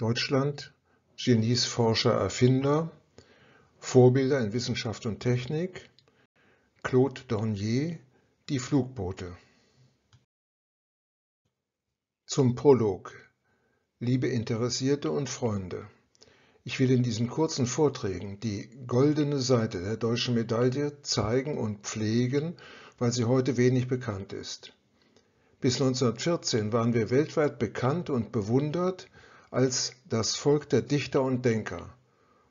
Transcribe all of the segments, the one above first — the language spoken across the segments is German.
Deutschland Genies, Forscher, Erfinder. Vorbilder in Wissenschaft und Technik. Claude Dornier Die Flugboote. Zum Prolog. Liebe Interessierte und Freunde. Ich will in diesen kurzen Vorträgen die goldene Seite der deutschen Medaille zeigen und pflegen, weil sie heute wenig bekannt ist. Bis 1914 waren wir weltweit bekannt und bewundert, als das Volk der Dichter und Denker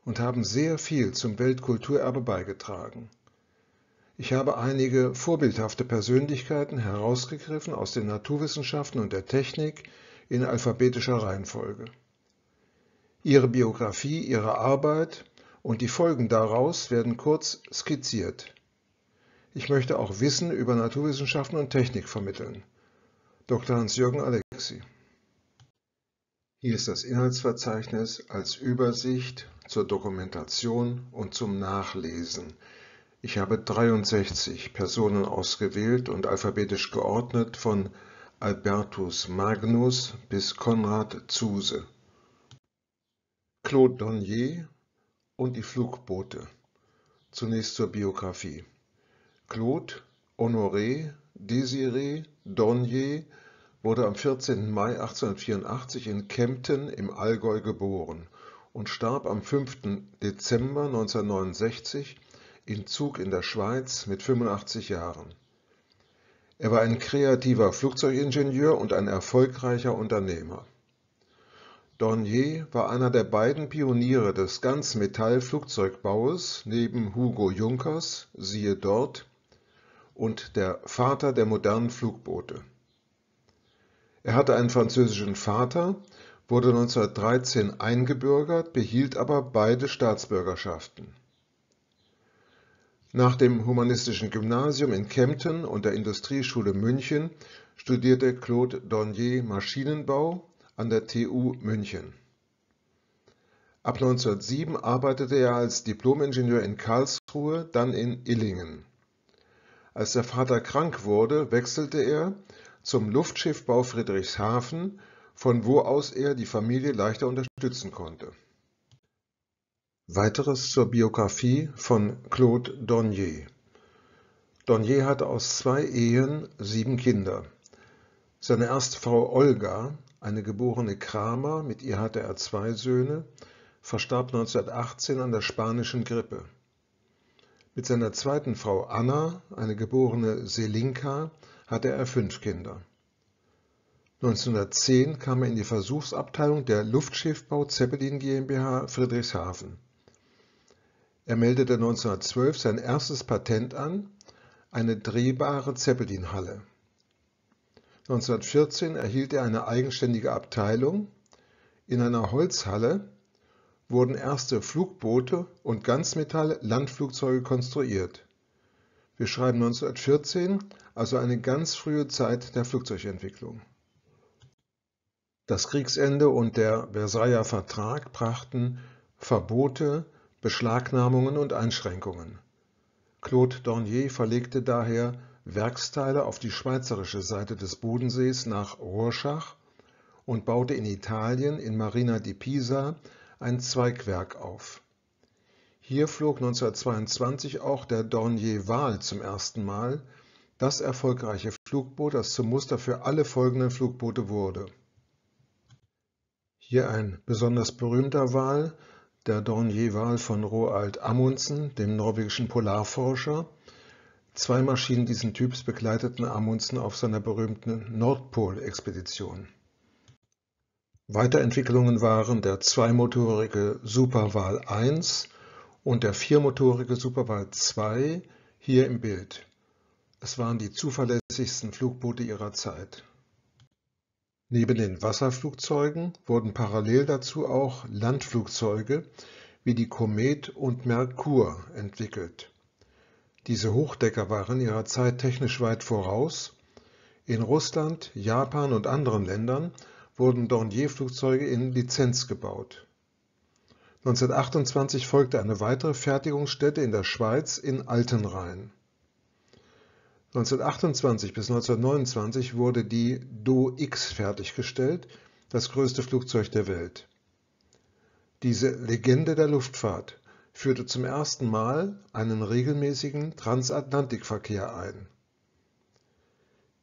und haben sehr viel zum Weltkulturerbe beigetragen. Ich habe einige vorbildhafte Persönlichkeiten herausgegriffen aus den Naturwissenschaften und der Technik in alphabetischer Reihenfolge. Ihre Biografie, ihre Arbeit und die Folgen daraus werden kurz skizziert. Ich möchte auch Wissen über Naturwissenschaften und Technik vermitteln. Dr. Hans-Jürgen Alexi hier ist das Inhaltsverzeichnis als Übersicht zur Dokumentation und zum Nachlesen. Ich habe 63 Personen ausgewählt und alphabetisch geordnet von Albertus Magnus bis Konrad Zuse. Claude Donnier und die Flugboote. Zunächst zur Biografie. Claude, Honoré, Désiré, Donnier, wurde am 14. Mai 1884 in Kempten im Allgäu geboren und starb am 5. Dezember 1969 in Zug in der Schweiz mit 85 Jahren. Er war ein kreativer Flugzeugingenieur und ein erfolgreicher Unternehmer. Dornier war einer der beiden Pioniere des Ganzmetallflugzeugbaues neben Hugo Junkers, siehe dort, und der Vater der modernen Flugboote. Er hatte einen französischen Vater, wurde 1913 eingebürgert, behielt aber beide Staatsbürgerschaften. Nach dem Humanistischen Gymnasium in Kempten und der Industrieschule München studierte Claude Dornier Maschinenbau an der TU München. Ab 1907 arbeitete er als Diplomingenieur in Karlsruhe, dann in Illingen. Als der Vater krank wurde, wechselte er zum Luftschiffbau Friedrichshafen, von wo aus er die Familie leichter unterstützen konnte. Weiteres zur Biografie von Claude Dornier Dornier hatte aus zwei Ehen sieben Kinder. Seine erste Frau Olga, eine geborene Kramer, mit ihr hatte er zwei Söhne, verstarb 1918 an der spanischen Grippe. Mit seiner zweiten Frau Anna, eine geborene Selinka, hatte er fünf Kinder. 1910 kam er in die Versuchsabteilung der Luftschiffbau Zeppelin GmbH Friedrichshafen. Er meldete 1912 sein erstes Patent an, eine drehbare Zeppelinhalle. 1914 erhielt er eine eigenständige Abteilung. In einer Holzhalle wurden erste Flugboote und Ganzmetall-Landflugzeuge konstruiert. Wir schreiben 1914, also eine ganz frühe Zeit der Flugzeugentwicklung. Das Kriegsende und der Versailler Vertrag brachten Verbote, Beschlagnahmungen und Einschränkungen. Claude Dornier verlegte daher Werksteile auf die schweizerische Seite des Bodensees nach Rorschach und baute in Italien in Marina di Pisa ein Zweigwerk auf. Hier flog 1922 auch der Dornier Wahl zum ersten Mal, das erfolgreiche Flugboot, das zum Muster für alle folgenden Flugboote wurde. Hier ein besonders berühmter Wal, der Dornier Wal von Roald Amundsen, dem norwegischen Polarforscher. Zwei Maschinen diesen Typs begleiteten Amundsen auf seiner berühmten Nordpol-Expedition. Weiterentwicklungen waren der zweimotorige Superwal 1 und der viermotorige Superball 2 hier im Bild. Es waren die zuverlässigsten Flugboote ihrer Zeit. Neben den Wasserflugzeugen wurden parallel dazu auch Landflugzeuge wie die Komet und Merkur entwickelt. Diese Hochdecker waren ihrer Zeit technisch weit voraus. In Russland, Japan und anderen Ländern wurden Dornier-Flugzeuge in Lizenz gebaut. 1928 folgte eine weitere Fertigungsstätte in der Schweiz in Altenrhein. 1928 bis 1929 wurde die Do-X fertiggestellt, das größte Flugzeug der Welt. Diese Legende der Luftfahrt führte zum ersten Mal einen regelmäßigen Transatlantikverkehr ein.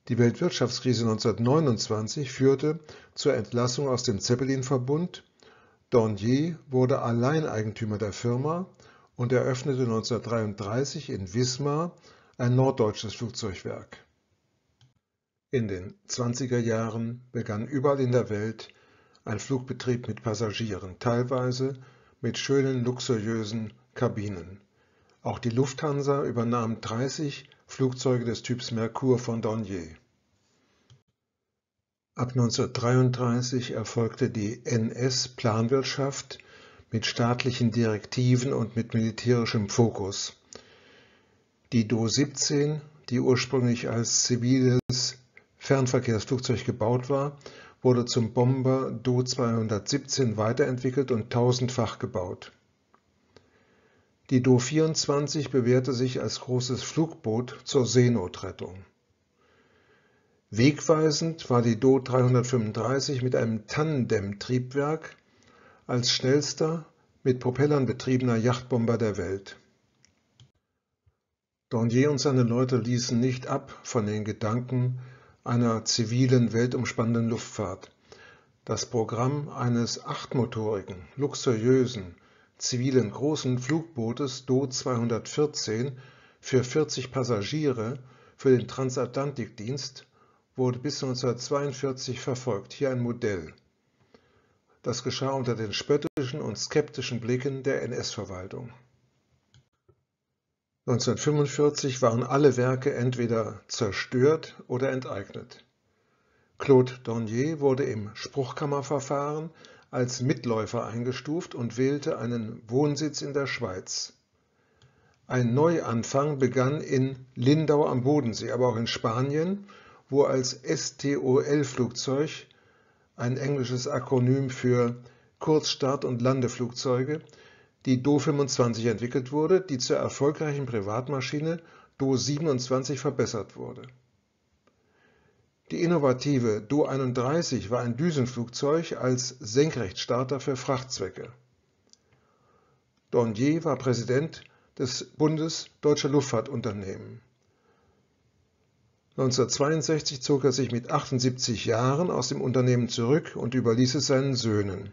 Die Weltwirtschaftskrise 1929 führte zur Entlassung aus dem Zeppelin-Verbund Dornier wurde Alleineigentümer der Firma und eröffnete 1933 in Wismar ein norddeutsches Flugzeugwerk. In den 20er Jahren begann überall in der Welt ein Flugbetrieb mit Passagieren, teilweise mit schönen luxuriösen Kabinen. Auch die Lufthansa übernahm 30 Flugzeuge des Typs Mercure von Dornier. Ab 1933 erfolgte die NS-Planwirtschaft mit staatlichen Direktiven und mit militärischem Fokus. Die Do-17, die ursprünglich als ziviles Fernverkehrsflugzeug gebaut war, wurde zum Bomber Do-217 weiterentwickelt und tausendfach gebaut. Die Do-24 bewährte sich als großes Flugboot zur Seenotrettung Wegweisend war die Do 335 mit einem Tandem-Triebwerk als schnellster mit Propellern betriebener Yachtbomber der Welt. Dornier und seine Leute ließen nicht ab von den Gedanken einer zivilen, weltumspannenden Luftfahrt. Das Programm eines achtmotorigen, luxuriösen, zivilen großen Flugbootes Do 214 für 40 Passagiere für den Transatlantikdienst wurde bis 1942 verfolgt. Hier ein Modell. Das geschah unter den spöttischen und skeptischen Blicken der NS-Verwaltung. 1945 waren alle Werke entweder zerstört oder enteignet. Claude Dornier wurde im Spruchkammerverfahren als Mitläufer eingestuft und wählte einen Wohnsitz in der Schweiz. Ein Neuanfang begann in Lindau am Bodensee, aber auch in Spanien wo als STOL-Flugzeug, ein englisches Akronym für Kurzstart- und Landeflugzeuge, die Do-25 entwickelt wurde, die zur erfolgreichen Privatmaschine Do-27 verbessert wurde. Die innovative Do-31 war ein Düsenflugzeug als Senkrechtstarter für Frachtzwecke. Dornier war Präsident des Bundes Deutscher Luftfahrtunternehmen 1962 zog er sich mit 78 Jahren aus dem Unternehmen zurück und überließ es seinen Söhnen.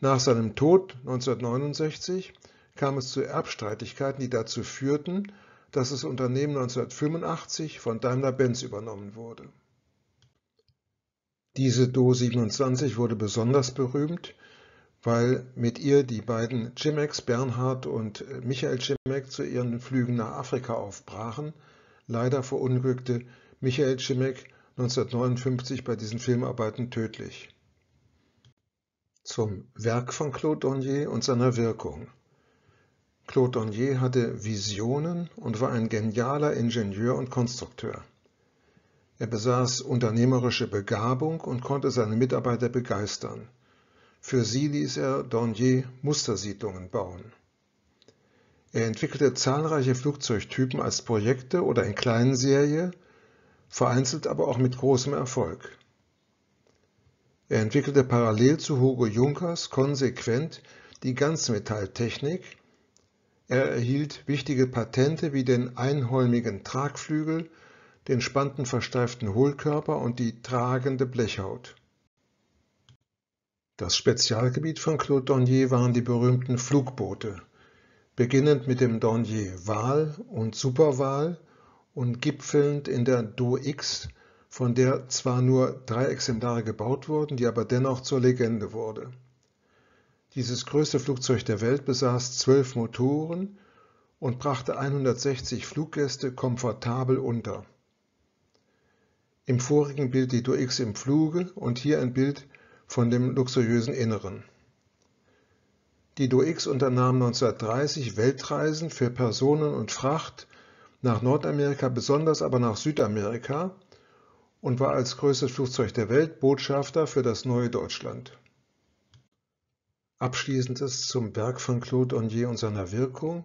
Nach seinem Tod 1969 kam es zu Erbstreitigkeiten, die dazu führten, dass das Unternehmen 1985 von Daimler-Benz übernommen wurde. Diese Do 27 wurde besonders berühmt, weil mit ihr die beiden Cimex Bernhard und Michael Cimek zu ihren Flügen nach Afrika aufbrachen – leider verunglückte Michael Schimek 1959 bei diesen Filmarbeiten tödlich. Zum Werk von Claude Donnier und seiner Wirkung. Claude Donnier hatte Visionen und war ein genialer Ingenieur und Konstrukteur. Er besaß unternehmerische Begabung und konnte seine Mitarbeiter begeistern. Für sie ließ er Donnier Mustersiedlungen bauen. Er entwickelte zahlreiche Flugzeugtypen als Projekte oder in kleinen Serie, vereinzelt aber auch mit großem Erfolg. Er entwickelte parallel zu Hugo Junkers konsequent die Ganzmetalltechnik. Er erhielt wichtige Patente wie den einholmigen Tragflügel, den spannten versteiften Hohlkörper und die tragende Blechhaut. Das Spezialgebiet von Claude Dornier waren die berühmten Flugboote – beginnend mit dem Dornier Wahl und Superwahl und gipfelnd in der Do X, von der zwar nur drei Exemplare gebaut wurden, die aber dennoch zur Legende wurde. Dieses größte Flugzeug der Welt besaß zwölf Motoren und brachte 160 Fluggäste komfortabel unter. Im vorigen Bild die Do X im Fluge und hier ein Bild von dem luxuriösen Inneren. Die DOX unternahm 1930 Weltreisen für Personen und Fracht nach Nordamerika, besonders aber nach Südamerika und war als größtes Flugzeug der Welt Botschafter für das neue Deutschland. Abschließendes zum Werk von Claude Dornier und seiner Wirkung.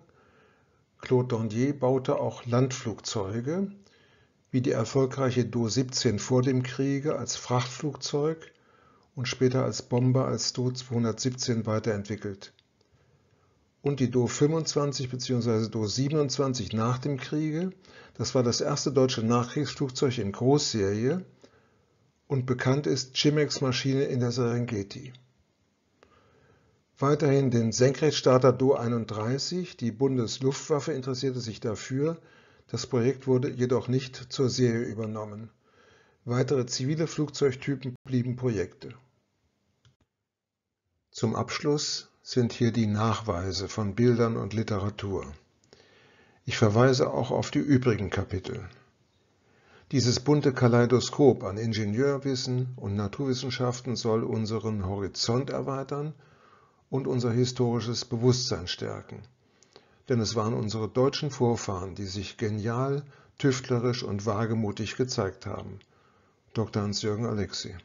Claude Dornier baute auch Landflugzeuge, wie die erfolgreiche Do-17 vor dem Kriege als Frachtflugzeug und später als Bomber als Do-217 weiterentwickelt und die Do 25 bzw. Do 27 nach dem Kriege. Das war das erste deutsche Nachkriegsflugzeug in Großserie und bekannt ist Chimex Maschine in der Serengeti. Weiterhin den Senkrechtstarter Do 31. Die Bundesluftwaffe interessierte sich dafür. Das Projekt wurde jedoch nicht zur Serie übernommen. Weitere zivile Flugzeugtypen blieben Projekte. Zum Abschluss sind hier die Nachweise von Bildern und Literatur. Ich verweise auch auf die übrigen Kapitel. Dieses bunte Kaleidoskop an Ingenieurwissen und Naturwissenschaften soll unseren Horizont erweitern und unser historisches Bewusstsein stärken. Denn es waren unsere deutschen Vorfahren, die sich genial, tüftlerisch und wagemutig gezeigt haben. Dr. Hans-Jürgen Alexi